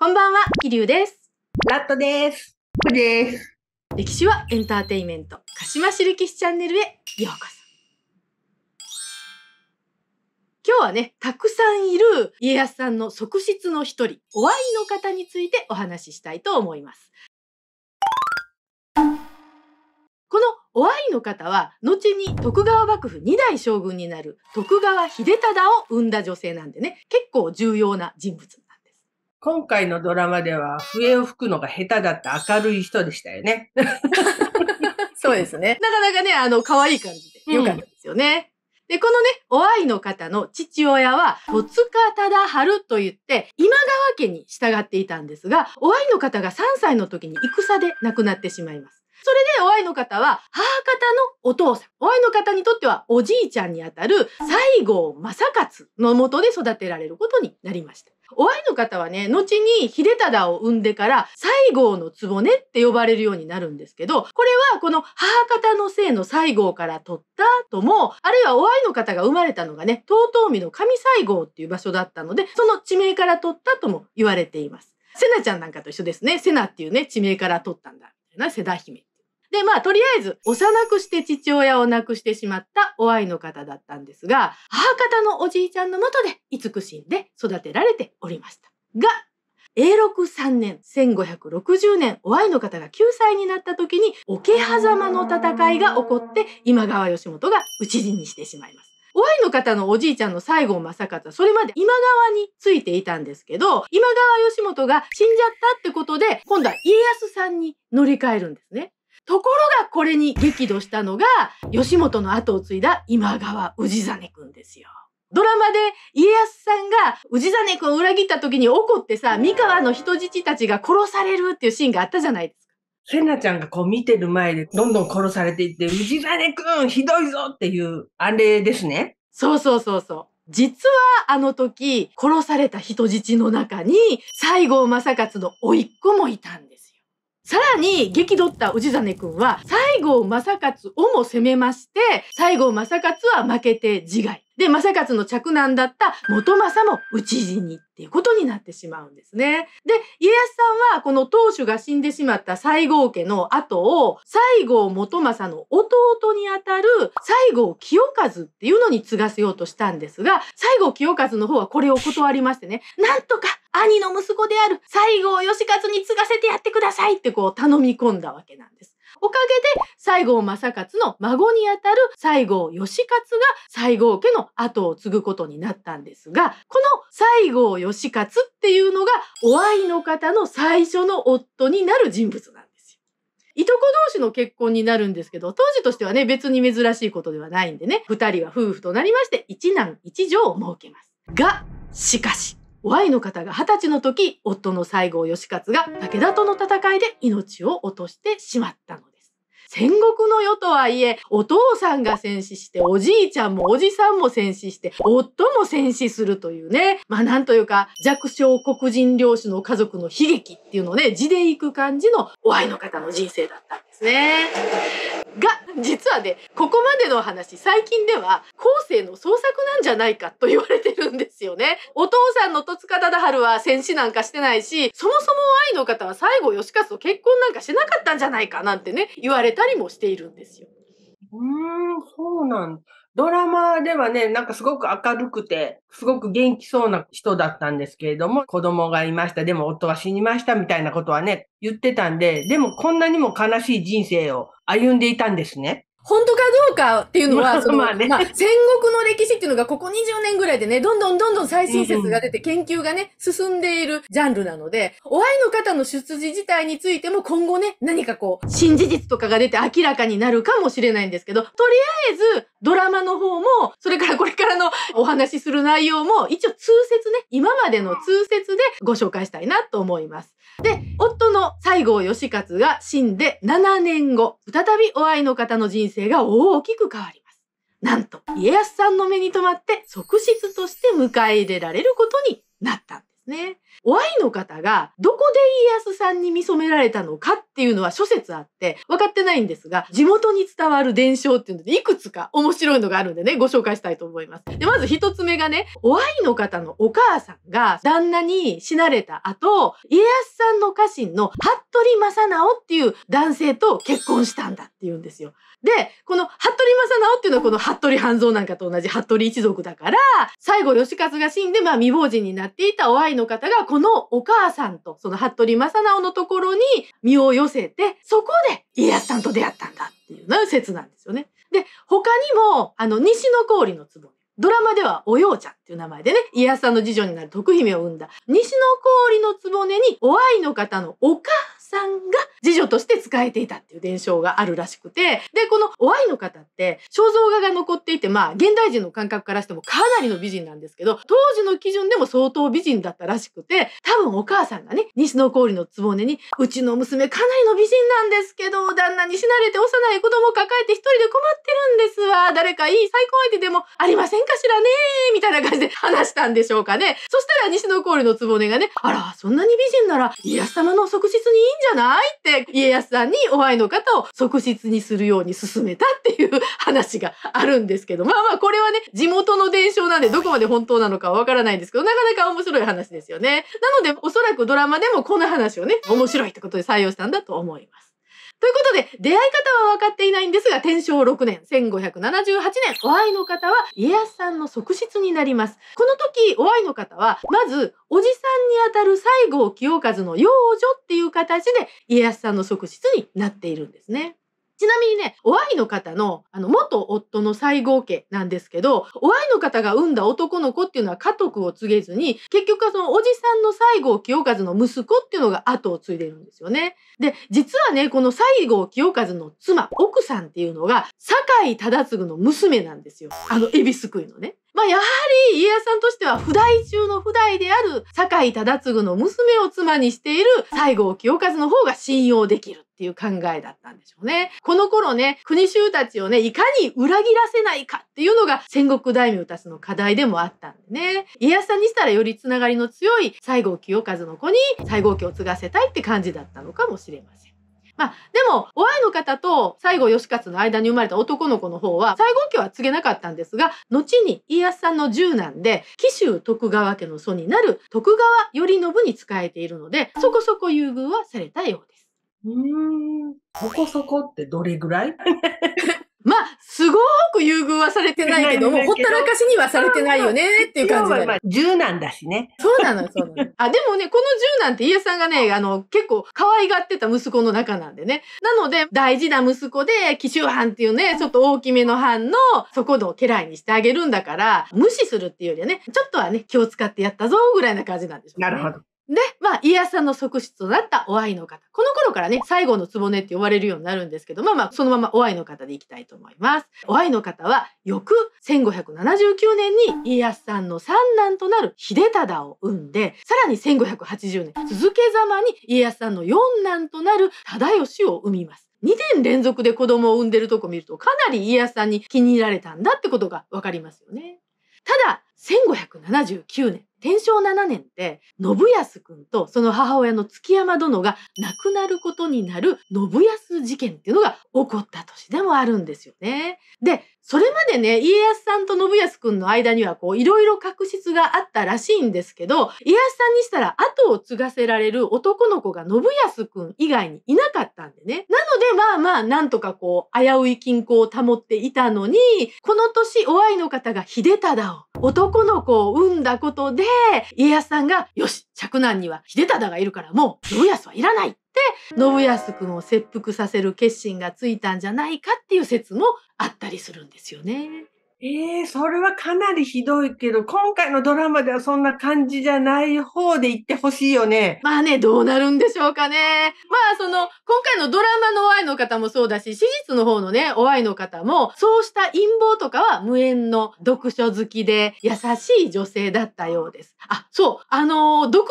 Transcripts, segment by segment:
こんばんは、キリュウです。ラットです。ふです。歴史はエンターテイメント、鹿島市歴史チャンネルへようこそ。今日はね、たくさんいる家康さんの側室の一人、お会いの方についてお話ししたいと思います。このお会いの方は、後に徳川幕府2代将軍になる徳川秀忠を生んだ女性なんでね、結構重要な人物。今回のドラマでは笛を吹くのが下手だった明るい人でしたよね。そうですね。なかなかね、あの、可愛い感じでよかったですよね。うん、で、このね、お愛の方の父親は、戸塚忠春と言って、今川家に従っていたんですが、お愛の方が3歳の時に戦で亡くなってしまいます。それでお愛の方は、母方のお父さん。お愛の方にとっては、おじいちゃんにあたる西郷正勝のもとで育てられることになりました。お会いの方はね、後に秀忠を産んでから、西郷の局って呼ばれるようになるんですけど、これはこの母方の姓の西郷から取った後も、あるいはお会いの方が生まれたのがね、遠江の上西郷っていう場所だったので、その地名から取ったとも言われています。瀬名ちゃんなんかと一緒ですね。瀬名っていうね、地名から取ったんだ。な瀬田姫。で、まあ、とりあえず、幼くして父親を亡くしてしまったお愛の方だったんですが、母方のおじいちゃんのもとで、慈しんで育てられておりました。が、永禄3年、1560年、お愛の方が9歳になった時に、桶狭間の戦いが起こって、今川義元が討ち死にしてしまいます。お会いの方のおじいちゃんの西郷正方、それまで今川についていたんですけど、今川義元が死んじゃったってことで、今度は家康さんに乗り換えるんですね。ところがこれに激怒したのが、吉本の後を継いだ今川氏真くんですよ。ドラマで家康さんが氏真くんを裏切った時に怒ってさ、三河の人質たちが殺されるっていうシーンがあったじゃないですか。せなちゃんがこう見てる前でどんどん殺されていって、氏真くんひどいぞっていう、あれですね。そうそうそうそう。実はあの時殺された人質の中に西郷正勝の甥っ子もいたんです。さらに、激怒った氏真くんは、西郷正勝をも攻めまして、西郷正勝は負けて自害。で、正勝の嫡男だった元政も討ち死にっていうことになってしまうんですね。で、家康さんはこの当主が死んでしまった西郷家の後を西郷元政の弟にあたる西郷清和っていうのに継がせようとしたんですが、西郷清和の方はこれを断りましてね、なんとか兄の息子である西郷義和に継がせてやってくださいってこう頼み込んだわけなんです。おかげで西郷正勝の孫にあたる西郷義勝が西郷家の後を継ぐことになったんですが、この西郷義勝っていうのがお会いの方の最初の夫になる人物なんです。いとこ同士の結婚になるんですけど、当時としてはね、別に珍しいことではないんでね、二人は夫婦となりまして、一男一女を設けます。が、しかし、Y の方が二十歳の時夫の西郷義勝が武田との戦いで命を落としてしまったのです戦国の世とはいえお父さんが戦死しておじいちゃんもおじさんも戦死して夫も戦死するというねまあなんというか弱小黒人領主の家族の悲劇っていうのをね字でいく感じの Y の方の人生だったんですねが実はねここまでの話最近では後世の創作なんじゃないかと言われてるんですよねお父さんの戸塚忠治は戦死なんかしてないしそもそも愛の方は最後義勝と結婚なんかしてなかったんじゃないかなんてね言われたりもしているんですよ。うーんそうなんドラマではね、なんかすごく明るくて、すごく元気そうな人だったんですけれども、子供がいました、でも夫は死にましたみたいなことはね、言ってたんで、でもこんなにも悲しい人生を歩んでいたんですね。本当かどうかっていうのは、その、まあ、ねまあ、戦国の歴史っていうのがここ20年ぐらいでね、どんどんどんどん最新説が出て研究がね、進んでいるジャンルなので、お会いの方の出自自体についても今後ね、何かこう、新事実とかが出て明らかになるかもしれないんですけど、とりあえずドラマの方も、それからこれからのお話しする内容も、一応通説ね、今までの通説でご紹介したいなと思います。で、夫の西郷義勝が死んで7年後、再びお会いの方の人生が大きく変わります。なんと、家康さんの目に留まって、側室として迎え入れられることになったんです。ね。お愛の方がどこで家康さんに見初められたのかっていうのは諸説あって分かってないんですが、地元に伝わる伝承っていうのでいくつか面白いのがあるんでね、ご紹介したいと思います。で、まず一つ目がね、お愛の方のお母さんが旦那に死なれた後、家康さんの家臣の服部正直っていう男性と結婚したんだっていうんですよ。で、この服部正直っていうのはこの服部半蔵なんかと同じ服部一族だから、最後義勝が死んで、まあ未亡人になっていたお愛のの方がこのお母さんと、その服部正直のところに身を寄せて、そこで家康さんと出会ったんだっていうのが説なんですよね。で、他にも、あの、西の氷の壺。ドラマではおようちゃんっていう名前でね、家康さんの次女になる徳姫を産んだ、西の氷の壺にお愛の方のお母さんが次女として仕えていたっていう伝承があるらしくて、で、このお愛の方って、肖像画が残っていて、まあ、現代人の感覚からしてもかなりの美人なんですけど、当時の基準でも相当美人だったらしくて、多分お母さんがね、西の氷のつぼねに、うちの娘かなりの美人なんですけど、旦那に死なれて幼い子供を抱えて一人で困ってるんですわ。誰かいい再婚相手でもありませんかしらねみたいな感じで話したんでしょうかね。そしたら西の氷のつぼねがね、あら、そんなに美人なら、イラス様の即日にいいんじゃないって家康さんにお会いの方を側室にするように進めたっていう話があるんですけど、まあまあこれはね、地元の伝承なんでどこまで本当なのかわからないんですけど、なかなか面白い話ですよね。なので、おそらくドラマでもこの話をね、面白いってことで採用したんだと思います。ということで、出会い方は分かっていないんですが、天正6年、1578年、お会いの方は家康さんの側室になります。この時、お会いの方は、まず、おじさんにあたる西郷清和の幼女っていう形で、家康さんの側室になっているんですね。ちなみにね、お愛の方の、あの、元夫の西郷家なんですけど、お愛の方が産んだ男の子っていうのは家督を継げずに、結局はそのおじさんの西郷清和の息子っていうのが後を継いでるんですよね。で、実はね、この西郷清和の妻、奥さんっていうのが、酒井忠次の娘なんですよ。あの、恵比寿区のね。まあ、やはり家康さんとしては、不代中の不代である酒井忠次の娘を妻にしている西郷清和の方が信用できる。っていう考えだったんでしょうね。この頃ね、国衆たちをね、いかに裏切らせないかっていうのが戦国大名たちの課題でもあったんでね。家康さんにしたらよりつながりの強い西郷清和の子に西郷家を継がせたいって感じだったのかもしれません。まあ、でも、お愛の方と西郷義勝の間に生まれた男の子の方は、西郷家は告げなかったんですが、後に家康さんの十男で、紀州徳川家の祖になる徳川頼信に仕えているので、そこそこ優遇はされたようです。うん。そこそこってどれぐらい まあ、すごく優遇はされてないけども、ほったらかしにはされてないよねっていう感じで。柔軟 だしね。そうなの、そうなの。あ、でもね、この柔軟って家さんがね、あの、結構可愛がってた息子の中なんでね。なので、大事な息子で、奇襲班っていうね、ちょっと大きめの班の、そこの家来にしてあげるんだから、無視するっていうよりはね、ちょっとはね、気を使ってやったぞ、ぐらいな感じなんでしょう、ね、なるほど。で、まあ、家康さんの側室となったお愛の方。この頃からね、最後のつぼねって呼ばれるようになるんですけど、まあまあ、そのままお愛の方でいきたいと思います。お愛の方は、翌1579年に家康さんの三男となる秀忠を産んで、さらに1580年、続けざまに家康さんの四男となる忠義を産みます。2年連続で子供を産んでるとこ見ると、かなり家康さんに気に入られたんだってことがわかりますよね。ただ、1579年、天正7年って、信康くんとその母親の月山殿が亡くなることになる信康事件っていうのが起こった年でもあるんですよね。で、それまでね、家康さんと信康くんの間にはこう、いろいろ確執があったらしいんですけど、家康さんにしたら後を継がせられる男の子が信康くん以外にいなかったんでね。なので、まあまあ、なんとかこう、危うい均衡を保っていたのに、この年、お会いの方が秀忠を、男の子を産んだことで、家康さんが、よし、嫡男には秀忠がいるからもう、信康はいらないって信康君を切腹させる決心がついたんじゃないかっていう説もあったりするんですよね。ええー、それはかなりひどいけど、今回のドラマではそんな感じじゃない方で言ってほしいよね。まあね、どうなるんでしょうかね。まあその、今回のドラマのおいの方もそうだし、史実の方のね、お会いの方も、そうした陰謀とかは無縁の読書好きで優しい女性だったようです。あ、そう、あのー、読書好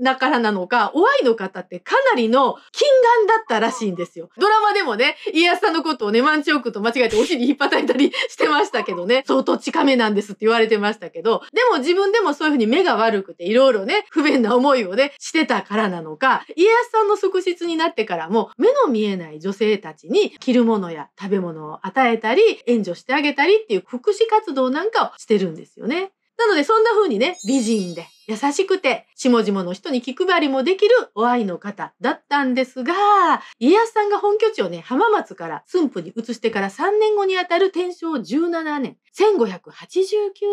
きだからなのか、お会いの方ってかなりの禁眼だったらしいんですよ。ドラマでもね、家康さんのことをね、マンチョークと間違えてお尻引っ張たいたりしてましたけどね、相当近めなんですって言われてましたけど、でも自分でもそういうふうに目が悪くていろいろね、不便な思いをね、してたからなのか、家康さんの側室になってからも、目の見えない女性たちに着るものや食べ物を与えたり、援助してあげたりっていう福祉活動なんかをしてるんですよね。なのでそんな風にね、美人で優しくて、下々の人に気配りもできるお愛の方だったんですが、家康さんが本拠地をね、浜松から駿府に移してから3年後にあたる天正17年、1589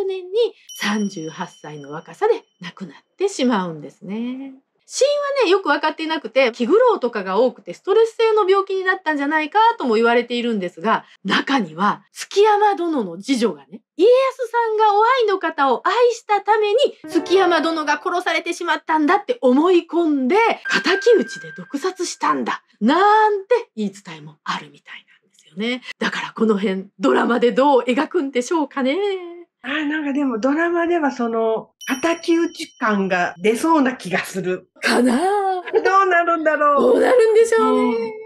年に38歳の若さで亡くなってしまうんですね。死因はね、よく分かっていなくて、気苦労とかが多くてストレス性の病気になったんじゃないかとも言われているんですが、中には、築山殿の次女がね、家康さんがお愛の方を愛したために、築山殿が殺されてしまったんだって思い込んで、敵討ちで毒殺したんだ、なんて言い伝えもあるみたいなんですよね。だからこの辺、ドラマでどう描くんでしょうかね。あなんかでもドラマではその、敵討ち感が出そうな気がする。かな どうなるんだろう。どうなるんでしょうね。うん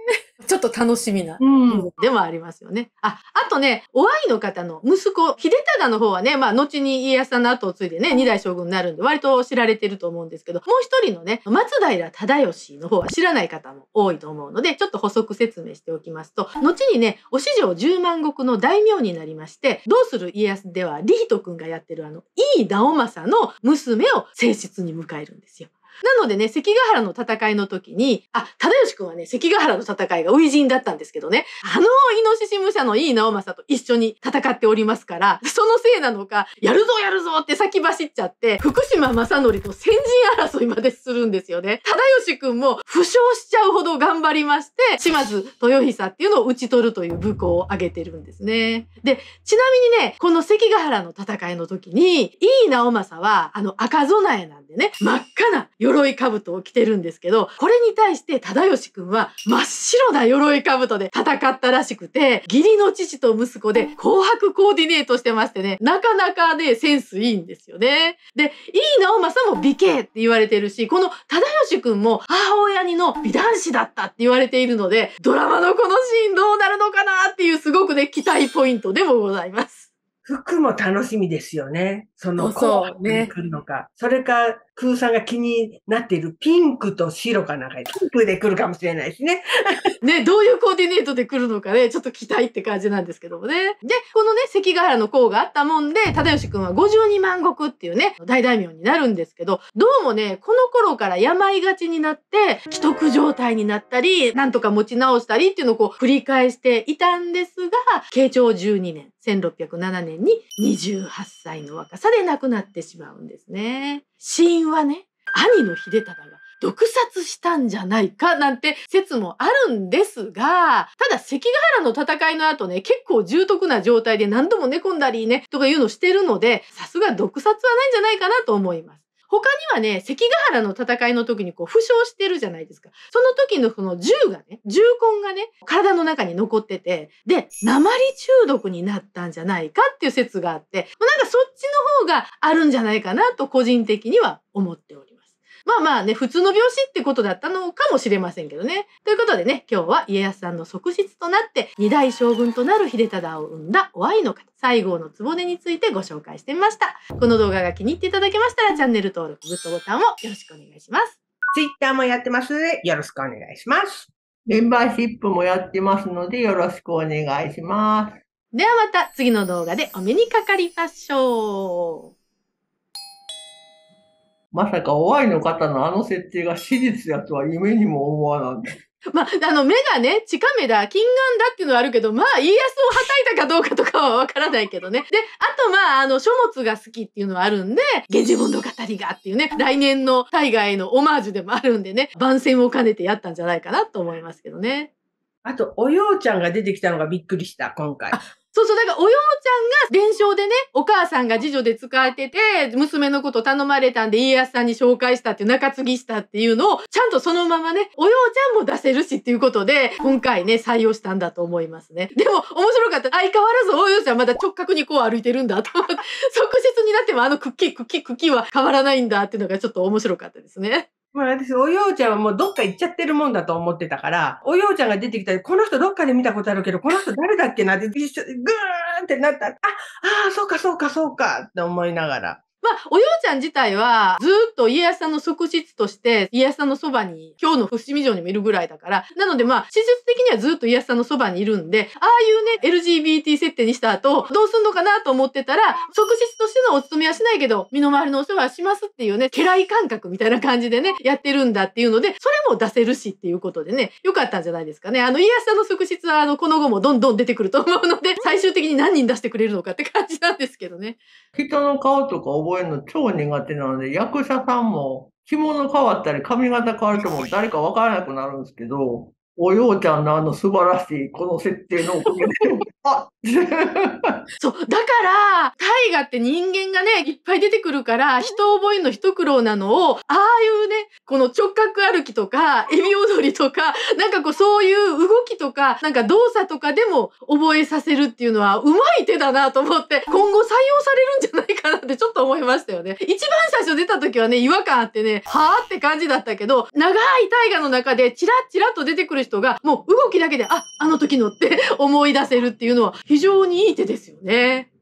ちょっと楽しみな、うん、でもありますよね。あ、あとね、お愛の方の息子、秀忠の方はね、まあ、後に家康さんの後を継いでね、二代将軍になるんで、割と知られてると思うんですけど、もう一人のね、松平忠義の方は知らない方も多いと思うので、ちょっと補足説明しておきますと、後にね、お師匠十万石の大名になりまして、どうする家康では、李仁君がやってるあの、いい直政の娘を正室に迎えるんですよ。なのでね、関ヶ原の戦いの時に、あ、忠義くんはね、関ヶ原の戦いが初陣だったんですけどね、あの、イノシシ武者の井い直政と一緒に戦っておりますから、そのせいなのか、やるぞやるぞって先走っちゃって、福島正則と先陣争いまでするんですよね。忠義くんも負傷しちゃうほど頑張りまして、島津豊久っていうのを討ち取るという武功を挙げてるんですね。で、ちなみにね、この関ヶ原の戦いの時に、井い直政は、あの、赤備えなんでね、真っ赤な鎧兜を着てるんですけど、これに対して忠義くんは真っ白な鎧兜で戦ったらしくて、義理の父と息子で紅白コーディネートしてましてね、なかなかね、センスいいんですよね。で、いい直政も美形って言われてるし、この忠義くんも母親にの美男子だったって言われているので、ドラマのこのシーンどうなるのかなっていうすごくね、期待ポイントでもございます。服も楽しみですよね。その、そうね。来るのか。それか、空さんが気になっているピンクと白かなんか、ピンクで来るかもしれないしね。ね、どういうコーディネートで来るのかね、ちょっと期待って感じなんですけどもね。で、このね、関ヶ原の甲があったもんで、忠義くんは52万石っていうね、大大名になるんですけど、どうもね、この頃から病がちになって、既得状態になったり、なんとか持ち直したりっていうのをこう、繰り返していたんですが、慶長12年。1607年に28歳の若さで亡くなってしまうんですね。死因はね、兄の秀忠が毒殺したんじゃないかなんて説もあるんですが、ただ関ヶ原の戦いの後ね、結構重篤な状態で何度も寝込んだりね、とかいうのしてるので、さすが毒殺はないんじゃないかなと思います。他にはね、関ヶ原の戦いの時にこう負傷してるじゃないですか。その時のその銃がね、銃痕がね、体の中に残ってて、で、鉛中毒になったんじゃないかっていう説があって、なんかそっちの方があるんじゃないかなと個人的には思っております。まあまあね、普通の病死ってことだったのかもしれませんけどね。ということでね、今日は家康さんの側室となって、二代将軍となる秀忠を生んだお愛の方、西郷の局についてご紹介してみました。この動画が気に入っていただけましたら、チャンネル登録、グッドボタンをよろしくお願いします。Twitter もやってますので、よろしくお願いします。メンバーシップもやってますので、よろしくお願いします。ではまた次の動画でお目にかかりましょう。まさかお会いの方のあの設定が史実やとは夢にも思わなんまあ、あの、目がね、近目だ、近眼だっていうのはあるけど、まあ、家康をはたいたかどうかとかはわからないけどね。で、あとまあ、あの、書物が好きっていうのはあるんで、源氏物語がっていうね、来年の大河のオマージュでもあるんでね、番宣を兼ねてやったんじゃないかなと思いますけどね。あと、おようちゃんが出てきたのがびっくりした、今回。そうそう、だからおようちゃんが伝承でね、お母さんが次女で使れてて、娘のこと頼まれたんで家康さんに紹介したっていう、中継ぎしたっていうのを、ちゃんとそのままね、おようちゃんも出せるしっていうことで、今回ね、採用したんだと思いますね。でも、面白かった。相変わらずおようちゃんまだ直角にこう歩いてるんだと思って、即日になってもあのクッキークッキークッキーは変わらないんだっていうのがちょっと面白かったですね。まあ、私、おようちゃんはもうどっか行っちゃってるもんだと思ってたから、おようちゃんが出てきたら、この人どっかで見たことあるけど、この人誰だっけなって、一緒、ぐーんってなった。あ、ああ、そうかそうかそうかって思いながら。まあ、おようちゃん自体は、ずっと家康さんの側室として、家康さんのそばに、今日の伏見城にもいるぐらいだから、なのでまあ、史実的にはずっと家康さんのそばにいるんで、ああいうね、LGBT 設定にした後、どうすんのかなと思ってたら、側室としてのお勤めはしないけど、身の回りのお世話はしますっていうね、家来感覚みたいな感じでね、やってるんだっていうので、それも出せるしっていうことでね、よかったんじゃないですかね。あの、家康さんの側室は、あの、この後もどんどん出てくると思うので、最終的に何人出してくれるのかって感じなんですけどね。人の顔とか覚え覚えるの超苦手なので、役者さんも着物変わったり髪型変わるとも誰かわからなくなるんですけど、おようちゃんのあの素晴らしいこの設定のあ そう。だから、大河って人間がね、いっぱい出てくるから、人を覚えるの一苦労なのを、ああいうね、この直角歩きとか、エビ踊りとか、なんかこうそういう動きとか、なんか動作とかでも覚えさせるっていうのは、うまい手だなと思って、今後採用されるんじゃないかなって ちょっと思いましたよね。一番最初出た時はね、違和感あってね、はあって感じだったけど、長い大河の中でチラッチラッと出てくる人が、もう動きだけで、あ、あの時のって思い出せるっていううのは非常にいい手ですよね。